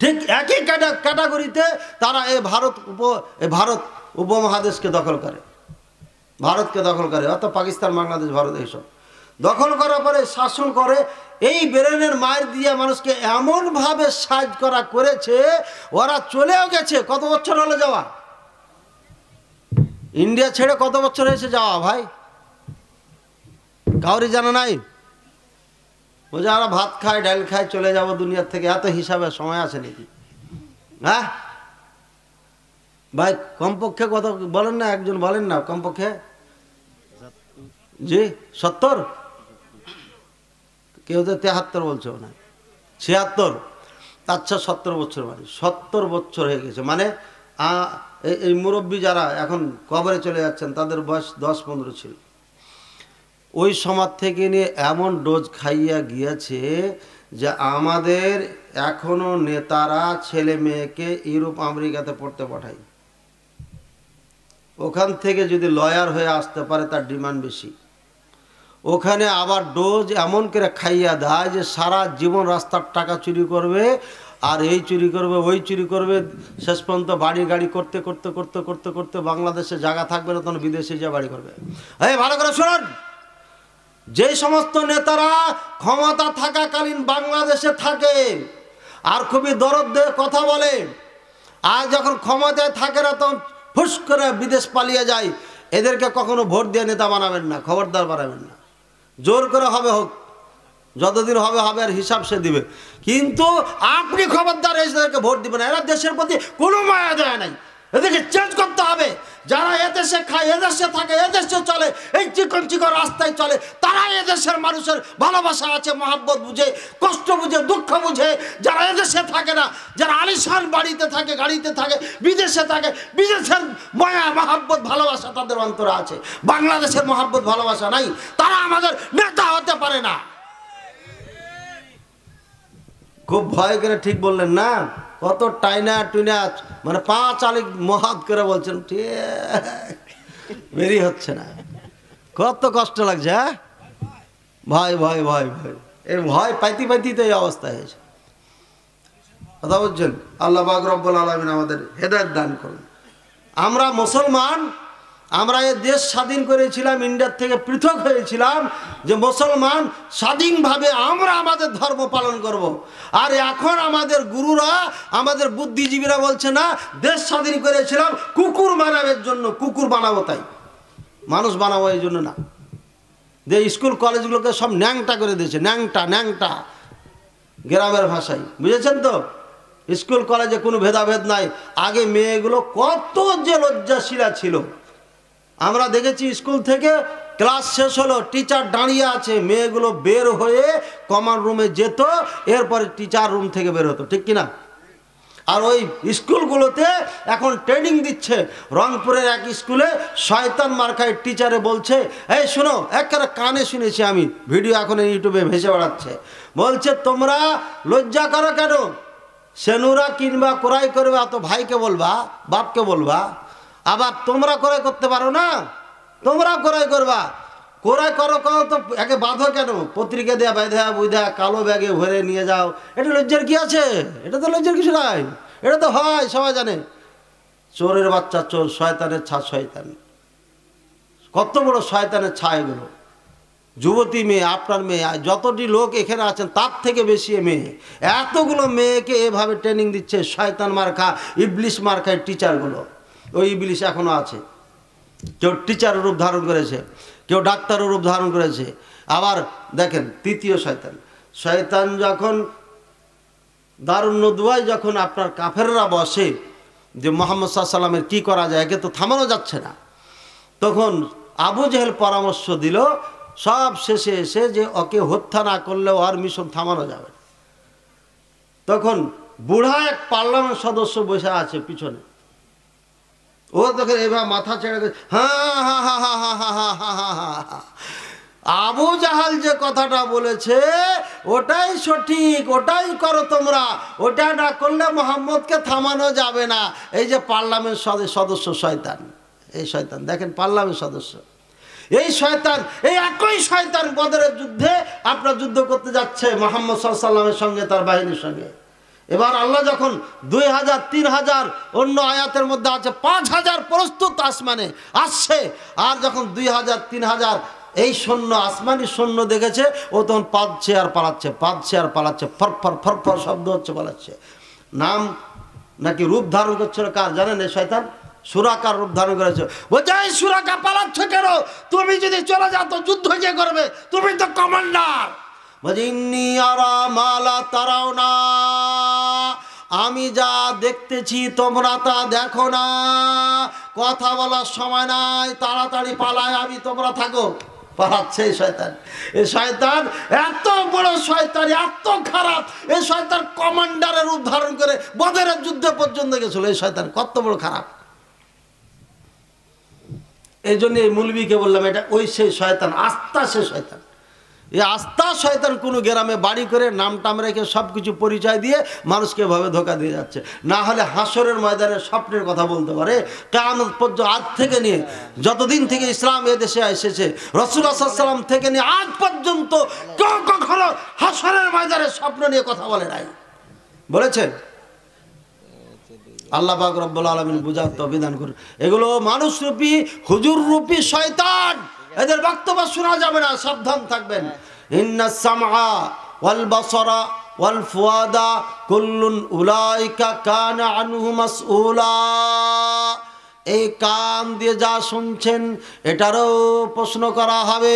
ঠিক একই ক্যাটাগরিতে তারা এই ভারত উপ ভারত উপমহাদেশকে দখল করে ভারতকে দখল করে অর্থাৎ পাকিস্তান বাংলাদেশ ভারত এইসব দখল করার পরে শাসন করে এই ব্রেনের মায়ের দিয়ে মানুষকে এমনভাবে সাজ করা করেছে ওরা চলেও গেছে কত বছর হলো যাওয়া ইন্ডিয়া ছেড়ে কত বছর হয়েছে যাওয়া ভাই কাউরি জানা নাই বলছে আমরা ভাত খাই ডাল খাই চলে যাব দুনিয়ার থেকে এত হিসাবে সময় আছে নাকি হ্যাঁ ভাই কমপক্ষে কত বলেন না একজন বলেন না কমপক্ষে জি সত্তর কেউ তো তেহাত্তর বলছে না ছিয়াত্তর আচ্ছা সত্তর বছর মানে সত্তর বছর হয়ে গেছে মানে এই মুরব্বী যারা এখন কবরে চলে যাচ্ছেন তাদের বয়স দশ পনেরো ছিল ওই সমাজ থেকে নিয়ে এমন ডোজ খাইয়া গিয়েছে যে আমাদের এখনও নেতারা ছেলে মেয়েকে ইউরোপ আমেরিকাতে পড়তে পাঠায় ওখান থেকে যদি লয়ার হয়ে আসতে পারে তার ডিমান্ড বেশি ওখানে আবার ডোজ এমন করে খাইয়া দেয় যে সারা জীবন রাস্তার টাকা চুরি করবে আর এই চুরি করবে ওই চুরি করবে শেষ পর্যন্ত বাড়ি গাড়ি করতে করতে করতে করতে করতে বাংলাদেশে জায়গা থাকবে না তখন বিদেশে যা বাড়ি করবে এই ভালো করে শোনান যে সমস্ত নেতারা ক্ষমতা থাকাকালীন বাংলাদেশে থাকে আর খুবই দরদ দিয়ে কথা বলে আর যখন ক্ষমতায় থাকে না তখন ফুস করে বিদেশ পালিয়ে যায় এদেরকে কখনো ভোট দিয়ে নেতা বানাবেন না খবরদার বানাবেন না জোর করে হবে হোক যতদিন হবে হবে আর হিসাব সে দিবে কিন্তু আপনি খবরদার এদেরকে ভোট দিবেন এরা দেশের প্রতি কোনো মায়া দেয় নাই এদেরকে চেঞ্জ করতে হবে যারা এদেশে খায় এদেশে থাকে এদেশে চলে এই চিকন চিকন রাস্তায় চলে তারা এদেশের মানুষের ভালোবাসা আছে মহাব্বত বুঝে কষ্ট বুঝে দুঃখ বুঝে যারা এদেশে থাকে না যারা আলিশান বাড়িতে থাকে গাড়িতে থাকে বিদেশে থাকে বিদেশের ময়া মহাব্বত ভালোবাসা তাদের অন্তরে আছে বাংলাদেশের মহাব্বত ভালোবাসা নাই তারা আমাদের নেতা হতে পারে না খুব ভয় করে ঠিক বললেন না কত টাইনা টুইনা মানে পা চালিক মহাদ করে বলছেন বেরি হচ্ছে না কত কষ্ট লাগছে হ্যাঁ ভাই ভাই ভাই ভাই এই ভয় পাইতে পাইতেই তো এই অবস্থা হয়েছে কথা বলছেন আল্লাহ বাক আলমিন আমাদের হেদায়ত দান করুন আমরা মুসলমান আমরা এ দেশ স্বাধীন করেছিলাম ইন্ডিয়ার থেকে পৃথক হয়েছিলাম যে মুসলমান স্বাধীনভাবে আমরা আমাদের ধর্ম পালন করব। আর এখন আমাদের গুরুরা আমাদের বুদ্ধিজীবীরা বলছে না দেশ স্বাধীন করেছিলাম কুকুর বানাবের জন্য কুকুর বানাবো তাই মানুষ বানাবো এই জন্য না যে স্কুল কলেজগুলোকে সব ন্যাংটা করে দিয়েছে ন্যাংটা ন্যাংটা গ্রামের ভাষায় বুঝেছেন তো স্কুল কলেজে কোনো ভেদাভেদ নাই আগে মেয়েগুলো কত যে লজ্জাশীলা ছিল আমরা দেখেছি স্কুল থেকে ক্লাস শেষ হলো টিচার দাঁড়িয়ে আছে মেয়েগুলো বের হয়ে কমার রুমে যেত এরপরে টিচার রুম থেকে বের হতো ঠিক কিনা আর ওই স্কুলগুলোতে এখন ট্রেনিং দিচ্ছে রংপুরের এক স্কুলে শয়তান মার্কায় টিচারে বলছে এই শোনো একবারে কানে শুনেছি আমি ভিডিও এখন ইউটিউবে ভেসে বেড়াচ্ছে বলছে তোমরা লজ্জা করো কেন সেনুরা কিনবা কোরাই করবে এত ভাইকে বলবা বাপকে বলবা আবার তোমরা ক্রয় করতে পারো না তোমরা ক্রয় করবা ক্রয় করো করো তো একে বাঁধো কেন পত্রিকা দেয়া বেঁধা বুঝা কালো ব্যাগে ভরে নিয়ে যাও এটা লজ্জার কি আছে এটা তো লজ্জার কিছু নাই এটা তো হয় সবাই জানে চোরের বাচ্চা চোর শয়তানের ছা শয়তান কত বড় শয়তানের ছা এগুলো যুবতী মেয়ে আপনার মেয়ে যতটি লোক এখানে আছেন তার থেকে বেশি মেয়ে এতগুলো মেয়েকে এভাবে ট্রেনিং দিচ্ছে শয়তান মার্কা ইবলিশ মার্কায় টিচারগুলো ওই ইবলিশ এখনও আছে কেউ টিচারের রূপ ধারণ করেছে কেউ ডাক্তারের রূপ ধারণ করেছে আবার দেখেন তৃতীয় শয়তান শয়তান যখন দারুণদুয়ায় যখন আপনার কাফেররা বসে যে মোহাম্মদ সাল্লামের কি করা যায় একে তো থামানো যাচ্ছে না তখন আবু জেহেল পরামর্শ দিল সব শেষে এসে যে ওকে হত্যা না করলে আর মিশন থামানো যাবে তখন বুড়া এক পার্লামেন্ট সদস্য বসে আছে পিছনে ও তোকে এবার মাথা ছেড়ে হ্যাঁ হা হা হা হা হা হা হা হা আবু জাহাল যে কথাটা বলেছে ওটাই সঠিক ওটাই করো তোমরা ওটা না করলে মোহাম্মদকে থামানো যাবে না এই যে পার্লামেন্ট সদস্য শয়তান এই শয়তান দেখেন পার্লামেন্ট সদস্য এই শয়তান এই একই শয়তান বদরের যুদ্ধে আপনার যুদ্ধ করতে যাচ্ছে মোহাম্মদ সাল্লামের সঙ্গে তার বাহিনীর সঙ্গে এবার আল্লাহ যখন দুই হাজার তিন হাজার অন্য আয়াতের মধ্যে আছে পাঁচ হাজার প্রস্তুত আসমানে আসছে আর যখন দুই হাজার তিন হাজার এই সৈন্য আসমানি সৈন্য দেখেছে ও তখন পাচ্ছে আর পালাচ্ছে পাচ্ছে আর পালাচ্ছে ফরফর ফরফর শব্দ হচ্ছে পালাচ্ছে নাম নাকি রূপ ধারণ করছিল কার জানেন এই শয়তান সুরাকার রূপ ধারণ করেছে ও যাই সুরাকা পালাচ্ছ কেন তুমি যদি চলে যাও তো যুদ্ধ গিয়ে করবে তুমি তো কমান্ডার ইন্নি আরা মালা তারাও না আমি যা দেখতেছি তোমরা তা দেখো না কথা বলার সময় নাই তাড়াতাড়ি পালায় আমি তোমরা থাকো পালাচ্ছে এই শয়তান এ শয়তান এত বড় শয়তান এত খারাপ এ শয়তান কমান্ডারের রূপ ধারণ করে বদের যুদ্ধ পর্যন্ত গেছিল এই শয়তান কত বড় খারাপ এই জন্য এই মুলবিকে বললাম এটা ওই সেই শয়তান আস্থা সে শয়তান এ আস্থা শয়তান কোনো গ্রামে বাড়ি করে নাম টাম রেখে সব কিছু পরিচয় দিয়ে মানুষকে এভাবে ধোকা দিয়ে যাচ্ছে না হলে হাসরের ময়দানে স্বপ্নের কথা বলতে পারে কামত পর্যন্ত আজ থেকে নিয়ে যতদিন থেকে ইসলাম এ দেশে এসেছে রসুলাম থেকে নিয়ে আজ পর্যন্ত কেউ কখনো হাসরের ময়দানে স্বপ্ন নিয়ে কথা বলে নাই বলেছে আল্লাহ পাক রব্বুল আলমিন বুঝার তো অভিধান করুন এগুলো মানুষরূপী রূপী শয়তান এদের বক্তব্য শোনা যাবে না সাবধান থাকবেন ইন্না সামা ওয়াল বসরা ওয়াল ফুয়াদা কুল্লুন উলাইকা কানা আনহু মাসউলা এই কান দিয়ে যা শুনছেন এটারও প্রশ্ন করা হবে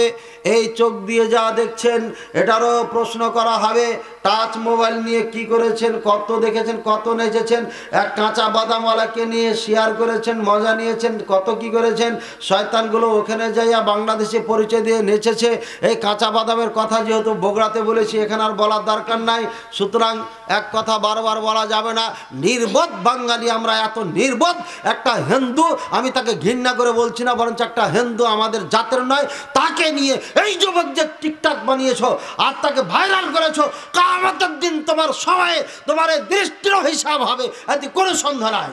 এই চোখ দিয়ে যা দেখছেন এটারও প্রশ্ন করা হবে টাচ মোবাইল নিয়ে কি করেছেন কত দেখেছেন কত নেচেছেন এক কাঁচা বাদামওয়ালাকে নিয়ে শেয়ার করেছেন মজা নিয়েছেন কত কি করেছেন শয়তানগুলো ওখানে যাইয়া বাংলাদেশে পরিচয় দিয়ে নেচেছে এই কাঁচা বাদামের কথা যেহেতু বোগড়াতে বলেছি এখানে আর বলার দরকার নাই সুতরাং এক কথা বারবার বলা যাবে না নির্বোধ বাঙালি আমরা এত নির্বোধ একটা হিন্দু হিন্দু আমি তাকে ঘৃণা করে বলছি না বরঞ্চ একটা হিন্দু আমাদের জাতের নয় তাকে নিয়ে এই যুবক যে টিকটাক বানিয়েছ আর তাকে ভাইরাল করেছো কামতের দিন তোমার সময়ে তোমার এই দৃষ্টির হিসাব হবে এতে কোনো সন্দেহ নাই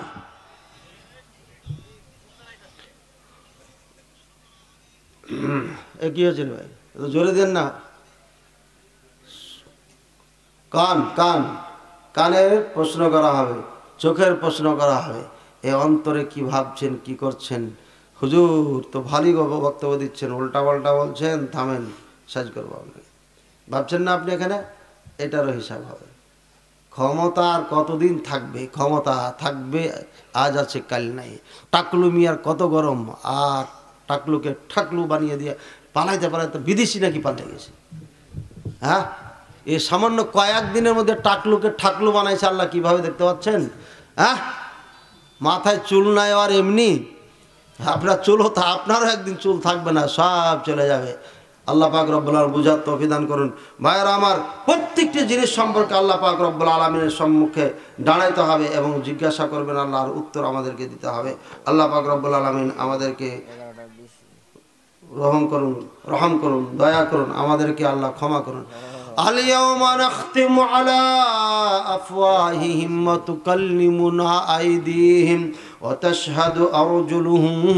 কি হয়েছিল ভাই জোরে দেন না কান কান কানের প্রশ্ন করা হবে চোখের প্রশ্ন করা হবে এ অন্তরে কি ভাবছেন কি করছেন হুজুর তো ভালোই বক্তব্য দিচ্ছেন উল্টা পাল্টা বলছেন থামেন সাজ করবো আপনি ভাবছেন না আপনি এখানে এটারও হিসাব হবে ক্ষমতা আর কতদিন থাকবে ক্ষমতা থাকবে আজ আছে কাল নাই টাকলু মিয়ার কত গরম আর টাকলুকে ঠাকলু বানিয়ে দিয়ে পালাইতে পালাইতে বিদেশি নাকি পাল্টে গেছে হ্যাঁ এ সামান্য কয়েক দিনের মধ্যে টাকলুকে ঠাকলু বানাইছে আল্লাহ কীভাবে দেখতে পাচ্ছেন হ্যাঁ মাথায় চুল নাই আর এমনি আপনার চুল হতো আপনারও একদিন চুল থাকবে না সব চলে যাবে আল্লাহ পাক রব্বুল আলম বুঝার তফিদান করুন ভাইয়ের আমার প্রত্যেকটি জিনিস সম্পর্কে আল্লাহ পাক রব্বুল আলমিনের সম্মুখে দাঁড়াইতে হবে এবং জিজ্ঞাসা করবেন আল্লাহর উত্তর আমাদেরকে দিতে হবে আল্লাহ পাক রব্বুল আলমিন আমাদেরকে রহম করুন রহম করুন দয়া করুন আমাদেরকে আল্লাহ ক্ষমা করুন اليوم نختم على أفواههم وتكلمنا أيديهم وتشهد أرجلهم